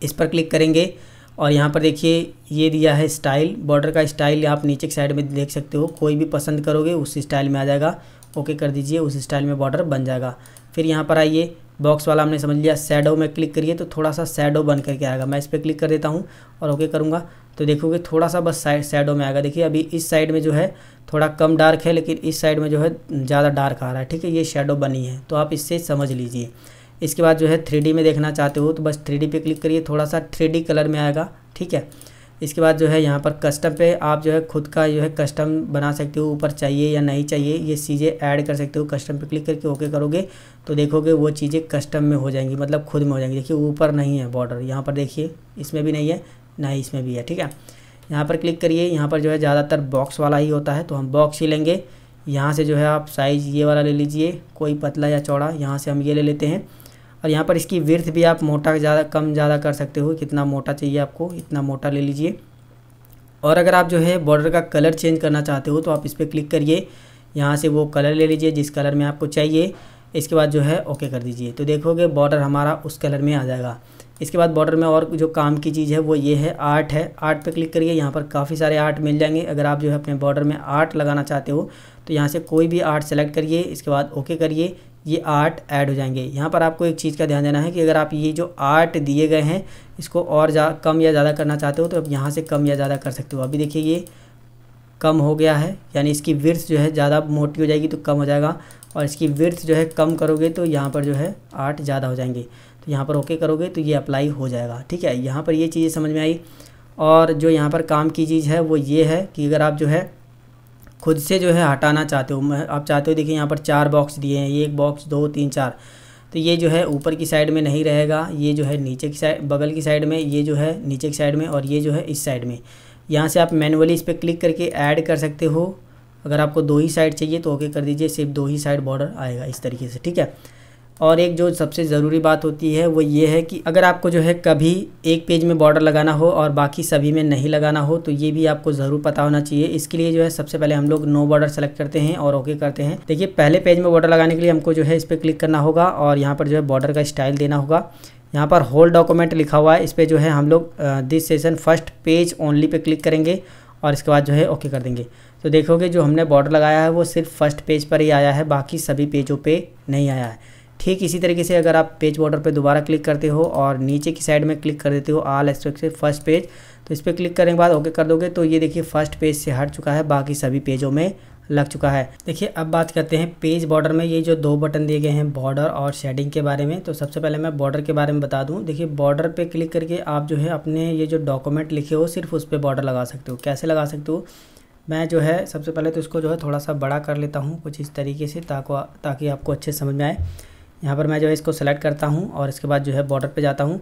A: इस पर क्लिक करेंगे और यहाँ पर देखिए ये दिया है स्टाइल बॉर्डर का स्टाइल आप नीचे के साइड में देख सकते हो कोई भी पसंद करोगे उस स्टाइल में आ जाएगा ओके कर दीजिए उस स्टाइल में बॉर्डर बन जाएगा फिर यहाँ पर आइए बॉक्स वाला हमने समझ लिया शेडो में क्लिक करिए तो थोड़ा सा सैडो बन करके आएगा मैं इस पर क्लिक कर देता हूँ और ओके करूँगा तो देखोगे थोड़ा सा बस साइड साइडों में आएगा देखिए अभी इस साइड में जो है थोड़ा कम डार्क है लेकिन इस साइड में जो है ज़्यादा डार्क आ रहा है ठीक है ये शेडो बनी है तो आप इससे समझ लीजिए इसके बाद जो है थ्री में देखना चाहते हो तो बस थ्री पे क्लिक करिए थोड़ा सा थ्री कलर में आएगा ठीक है इसके बाद जो है यहाँ पर कस्टम पे आप जो है खुद का जो है कस्टम बना सकते हो ऊपर चाहिए या नहीं चाहिए ये चीज़ें ऐड कर सकते हो कस्टम पे क्लिक करके ओके करोगे तो देखोगे वो चीज़ें कस्टम में हो जाएंगी मतलब खुद में हो जाएंगी देखिए ऊपर नहीं है बॉर्डर यहाँ पर देखिए इसमें भी नहीं है ना ही इसमें भी है ठीक है यहाँ पर क्लिक करिए यहाँ पर जो है ज़्यादातर बॉक्स वाला ही होता है तो हम बॉक्स ही लेंगे यहाँ से जो है आप साइज़ ये वाला ले लीजिए कोई पतला या चौड़ा यहाँ से हम ये ले लेते हैं और यहाँ पर इसकी विर्थ भी आप मोटा ज़्यादा कम ज़्यादा कर सकते हो कितना मोटा चाहिए आपको इतना मोटा ले लीजिए और अगर आप जो है बॉर्डर का कलर चेंज करना चाहते हो तो आप इस पर क्लिक करिए यहाँ से वो कलर ले लीजिए जिस कलर में आपको चाहिए इसके बाद जो है ओके कर दीजिए तो देखोगे बॉर्डर हमारा उस कलर में आ जाएगा इसके बाद बॉर्डर में और जो काम की चीज़ है वो ये है आर्ट है आर्ट पे क्लिक करिए यहाँ पर काफ़ी सारे आर्ट मिल जाएंगे अगर आप जो है अपने बॉर्डर में आर्ट लगाना चाहते हो तो यहाँ से कोई भी आर्ट सेलेक्ट करिए इसके बाद ओके करिए ये आर्ट ऐड हो जाएंगे यहाँ पर आपको एक चीज़ का ध्यान देना है कि अगर आप ये जो आर्ट दिए गए हैं इसको और कम या ज़्यादा करना चाहते हो तो आप यहाँ से कम या ज़्यादा कर सकते हो अभी देखिए ये कम हो गया है यानी इसकी विर्थ जो है ज़्यादा मोटी हो जाएगी तो कम हो जाएगा और इसकी विर्थ जो है कम करोगे तो यहाँ पर जो है आर्ट ज़्यादा हो जाएंगे तो यहाँ पर ओके करोगे तो ये अप्लाई हो जाएगा ठीक है यहाँ पर ये चीज़ें समझ में आई और जो यहाँ पर काम की चीज़ है वो ये है कि अगर आप जो है खुद से जो है हटाना चाहते हो आप चाहते हो देखिए यहाँ पर चार बॉक्स दिए हैं एक बॉक्स दो तीन चार तो ये जो है ऊपर की साइड में नहीं रहेगा ये जो है नीचे की साइड बगल की साइड में ये जो है नीचे की साइड में और ये जो है इस साइड में यहाँ से आप मैनुअली इस पर क्लिक करके ऐड कर सकते हो अगर आपको दो ही साइड चाहिए तो ओके कर दीजिए सिर्फ दो ही साइड बॉर्डर आएगा इस तरीके से ठीक है और एक जो सबसे ज़रूरी बात होती है वो ये है कि अगर आपको जो है कभी एक पेज में बॉर्डर लगाना हो और बाकी सभी में नहीं लगाना हो तो ये भी आपको ज़रूर पता होना चाहिए इसके लिए जो है सबसे पहले हम लोग नो बॉर्डर सेलेक्ट करते हैं और ओके करते हैं देखिए पहले पेज में बॉर्डर लगाने के लिए हमको जो है इस पर क्लिक करना होगा और यहाँ पर जो है बॉर्डर का स्टाइल देना होगा यहाँ पर होल डॉक्यूमेंट लिखा हुआ है इस पर जो है हम लोग this session first page only पे क्लिक करेंगे और इसके बाद जो है ओके कर देंगे तो देखोगे जो हमने बॉर्डर लगाया है वो सिर्फ फर्स्ट पेज पर ही आया है बाकी सभी पेजों पे नहीं आया है ठीक इसी तरीके से अगर आप पेज बॉर्डर पे दोबारा क्लिक करते हो और नीचे की साइड में क्लिक कर देते हो आल एस्पेक्ट फर्स्ट पेज तो इस पर क्लिक करने के बाद ओके कर दोगे तो ये देखिए फर्स्ट पेज से हट चुका है बाकी सभी पेजों में लग चुका है देखिए अब बात करते हैं पेज बॉर्डर में ये जो दो बटन दिए गए हैं बॉर्डर और शेडिंग के बारे में तो सबसे पहले मैं बॉर्डर के बारे में बता दूं देखिए बॉर्डर पे क्लिक करके आप जो है अपने ये जो डॉक्यूमेंट लिखे हो सिर्फ उस पर बॉर्डर लगा सकते हो कैसे लगा सकते हो मैं जो है सबसे पहले तो इसको जो है थोड़ा सा बड़ा कर लेता हूँ कुछ इस तरीके से ताको ताकि आपको अच्छे समझ में आए यहाँ पर मैं जो है इसको सेलेक्ट करता हूँ और इसके बाद जो है बॉर्डर पे जाता हूँ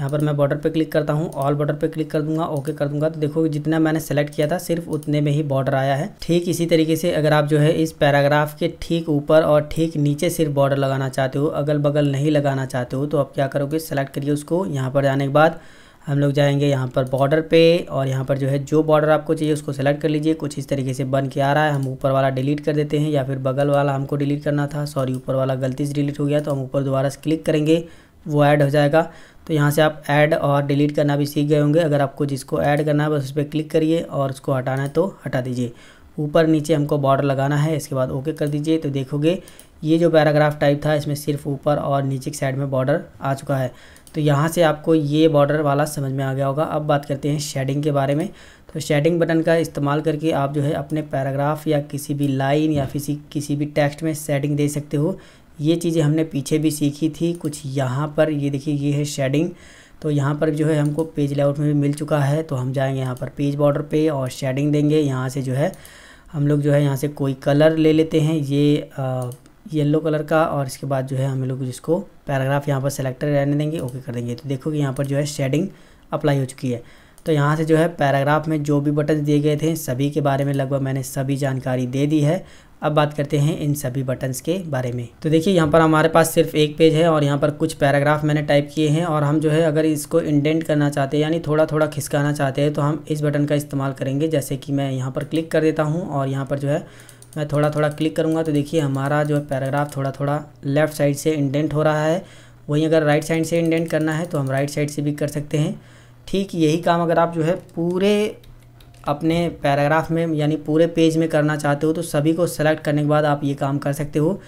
A: यहाँ पर मैं बॉर्डर पे क्लिक करता हूँ ऑल बॉर्डर पे क्लिक कर दूंगा ओके कर दूंगा तो देखो जितना मैंने सेलेक्ट किया था सिर्फ उतने में ही बॉर्डर आया है ठीक इसी तरीके से अगर आप जो है इस पैराग्राफ के ठीक ऊपर और ठीक नीचे सिर्फ बॉर्डर लगाना चाहते हो अगल बगल नहीं लगाना चाहते हो तो आप क्या करोगे सेलेक्ट करिए उसको यहाँ पर जाने के बाद हम लोग जाएंगे यहाँ पर बॉर्डर पे और यहाँ पर जो है जो बॉर्डर आपको चाहिए उसको सेलेक्ट कर लीजिए कुछ इस तरीके से बन के आ रहा है हम ऊपर वाला डिलीट कर देते हैं या फिर बगल वाला हमको डिलीट करना था सॉरी ऊपर वाला गलती से डिलीट हो गया तो हम ऊपर दोबारा से क्लिक करेंगे वो ऐड हो जाएगा तो यहाँ से आप ऐड और डिलीट करना भी सीख गए होंगे अगर आपको जिसको ऐड करना है बस उस पर क्लिक करिए और उसको हटाना है तो हटा दीजिए ऊपर नीचे हमको बॉर्डर लगाना है इसके बाद ओके कर दीजिए तो देखोगे ये जो पैराग्राफ टाइप था इसमें सिर्फ ऊपर और नीचे की साइड में बॉर्डर आ चुका है तो यहाँ से आपको ये बॉर्डर वाला समझ में आ गया होगा अब बात करते हैं शेडिंग के बारे में तो शेडिंग बटन का इस्तेमाल करके आप जो है अपने पैराग्राफ या किसी भी लाइन या किसी किसी भी टेक्स्ट में शेडिंग दे सकते हो ये चीज़ें हमने पीछे भी सीखी थी कुछ यहाँ पर ये देखिए ये है शेडिंग तो यहाँ पर जो है हमको पेज लेआउट में भी मिल चुका है तो हम जाएंगे यहाँ पर पेज बॉर्डर पे और शेडिंग देंगे यहाँ से जो है हम लोग जो है यहाँ से कोई कलर ले लेते हैं ये येलो कलर का और इसके बाद जो है हम लोग जिसको पैराग्राफ यहाँ पर सेलेक्टेड रहने देंगे ओके कर देंगे तो देखो कि यहाँ पर जो है शेडिंग अप्लाई हो चुकी है तो यहाँ से जो है पैराग्राफ में जो भी बटन दिए गए थे सभी के बारे में लगभग मैंने सभी जानकारी दे दी है अब बात करते हैं इन सभी बटन्स के बारे में तो देखिए यहाँ पर हमारे पास सिर्फ एक पेज है और यहाँ पर कुछ पैराग्राफ मैंने टाइप किए हैं और हम जो है अगर इसको इंडेंट करना चाहते हैं यानी थोड़ा थोड़ा खिसकाना चाहते हैं तो हम इस बटन का इस्तेमाल करेंगे जैसे कि मैं यहाँ पर क्लिक कर देता हूँ और यहाँ पर जो है मैं थोड़ा थोड़ा क्लिक करूँगा तो देखिए हमारा जो है पैराग्राफ थोड़ा थोड़ा लेफ़्ट साइड से इंडेंट हो रहा है वहीं अगर राइट साइड से इंडेंट करना है तो हम राइट साइड से भी कर सकते हैं ठीक यही काम अगर आप जो है पूरे अपने पैराग्राफ में यानी पूरे पेज में करना चाहते हो तो सभी को सेलेक्ट करने के बाद आप ये काम कर सकते हो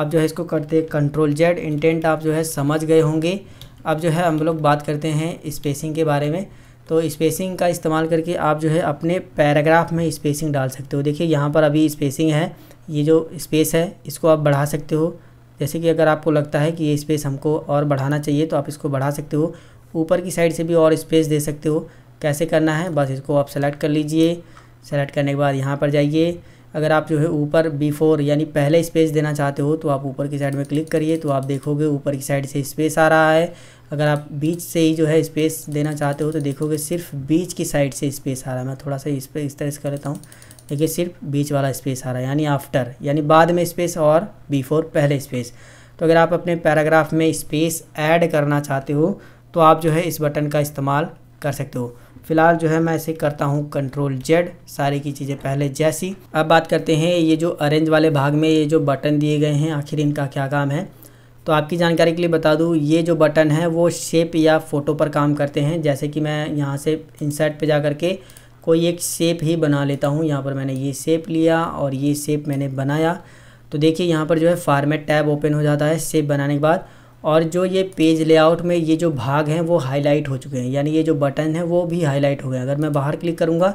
A: अब जो है इसको करते कंट्रोल जेड इंटेंट आप जो है समझ गए होंगे अब जो है हम लोग बात करते हैं स्पेसिंग के बारे में तो स्पेसिंग का इस्तेमाल करके आप जो है अपने पैराग्राफ में स्पेसिंग डाल सकते हो देखिए यहाँ पर अभी स्पेसिंग है ये जो स्पेस है इसको आप बढ़ा सकते हो जैसे कि अगर आपको लगता है कि ये स्पेस हमको और बढ़ाना चाहिए तो आप इसको बढ़ा सकते हो ऊपर की साइड से भी और स्पेस दे सकते हो कैसे करना है बस इसको आप सेलेक्ट कर लीजिए सेलेक्ट करने के बाद यहाँ पर जाइए अगर आप जो है ऊपर बिफोर यानी पहले स्पेस देना चाहते हो तो आप ऊपर की साइड में क्लिक करिए तो आप देखोगे ऊपर की साइड से स्पेस आ रहा है अगर आप बीच से ही जो है स्पेस देना चाहते हो तो देखोगे सिर्फ बीच की साइड से स्पेस आ रहा है मैं थोड़ा सा इस पर इस तरह से कर लेता हूँ देखिए सिर्फ बीच वाला स्पेस आ रहा है यानी आफ्टर यानी बाद में स्पेस और बिफोर पहले स्पेस तो अगर आप अपने पैराग्राफ में स्पेस ऐड करना चाहते हो तो आप जो है इस बटन का इस्तेमाल कर सकते हो फिलहाल जो है मैं ऐसे करता हूँ कंट्रोल जेड सारी की चीज़ें पहले जैसी अब बात करते हैं ये जो अरेंज वाले भाग में ये जो बटन दिए गए हैं आखिर इनका क्या काम है तो आपकी जानकारी के लिए बता दूँ ये जो बटन है वो शेप या फ़ोटो पर काम करते हैं जैसे कि मैं यहाँ से इंसर्ट पे जा कर के कोई एक शेप ही बना लेता हूँ यहाँ पर मैंने ये शेप लिया और ये शेप मैंने बनाया तो देखिए यहाँ पर जो है फार्मेट टैब ओपन हो जाता है शेप बनाने के बाद और जो ये पेज लेआउट में ये जो भाग हैं वो हाईलाइट हो चुके हैं यानी ये जो बटन है वो भी हाईलाइट हो गए अगर मैं बाहर क्लिक करूँगा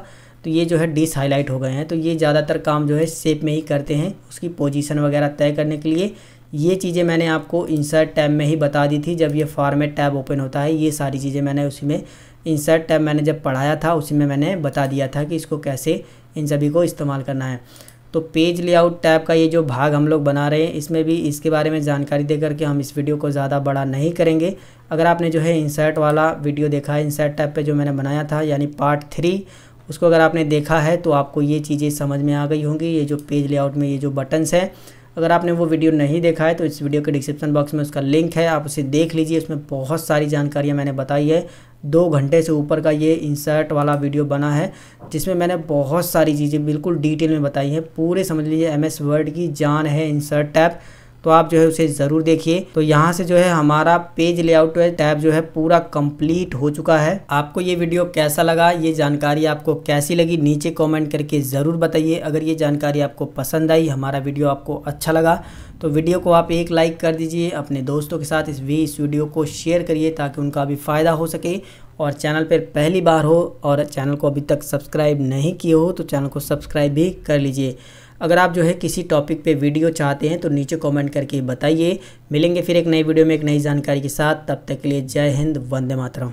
A: तो ये जो है डिस हाईलाइट हो गए हैं तो ये ज़्यादातर काम जो है शेप में ही करते हैं उसकी पोजीशन वगैरह तय करने के लिए ये चीज़ें मैंने आपको इंसर्ट टैब में ही बता दी थी जब ये फॉर्मेट टैब ओपन होता है ये सारी चीज़ें मैंने उसी में इंसर्ट टैब मैंने जब पढ़ाया था उसी में मैंने बता दिया था कि इसको कैसे इन सभी को इस्तेमाल करना है तो पेज लेआउट टैब का ये जो भाग हम लोग बना रहे हैं इसमें भी इसके बारे में जानकारी दे करके हम इस वीडियो को ज़्यादा बड़ा नहीं करेंगे अगर आपने जो है इंसर्ट वाला वीडियो देखा है इंसर्ट टैब पे जो मैंने बनाया था यानी पार्ट थ्री उसको अगर आपने देखा है तो आपको ये चीज़ें समझ में आ गई होंगी ये जो पेज लेआउट में ये जो बटन्स हैं अगर आपने वो वीडियो नहीं देखा है तो इस वीडियो के डिस्क्रिप्शन बॉक्स में उसका लिंक है आप उसे देख लीजिए उसमें बहुत सारी जानकारियाँ मैंने बताई है दो घंटे से ऊपर का ये इंसर्ट वाला वीडियो बना है जिसमें मैंने बहुत सारी चीज़ें बिल्कुल डिटेल में बताई है पूरे समझ लीजिए एम वर्ड की जान है इंसर्ट टैप तो आप जो है उसे ज़रूर देखिए तो यहाँ से जो है हमारा पेज लेआउट टैब जो है पूरा कंप्लीट हो चुका है आपको ये वीडियो कैसा लगा ये जानकारी आपको कैसी लगी नीचे कमेंट करके ज़रूर बताइए अगर ये जानकारी आपको पसंद आई हमारा वीडियो आपको अच्छा लगा तो वीडियो को आप एक लाइक कर दीजिए अपने दोस्तों के साथ इस वी इस वीडियो को शेयर करिए ताकि उनका भी फ़ायदा हो सके और चैनल पर पहली बार हो और चैनल को अभी तक सब्सक्राइब नहीं किए हो तो चैनल को सब्सक्राइब भी कर लीजिए अगर आप जो है किसी टॉपिक पे वीडियो चाहते हैं तो नीचे कमेंट करके बताइए मिलेंगे फिर एक नई वीडियो में एक नई जानकारी के साथ तब तक के लिए जय हिंद वंदे मातरम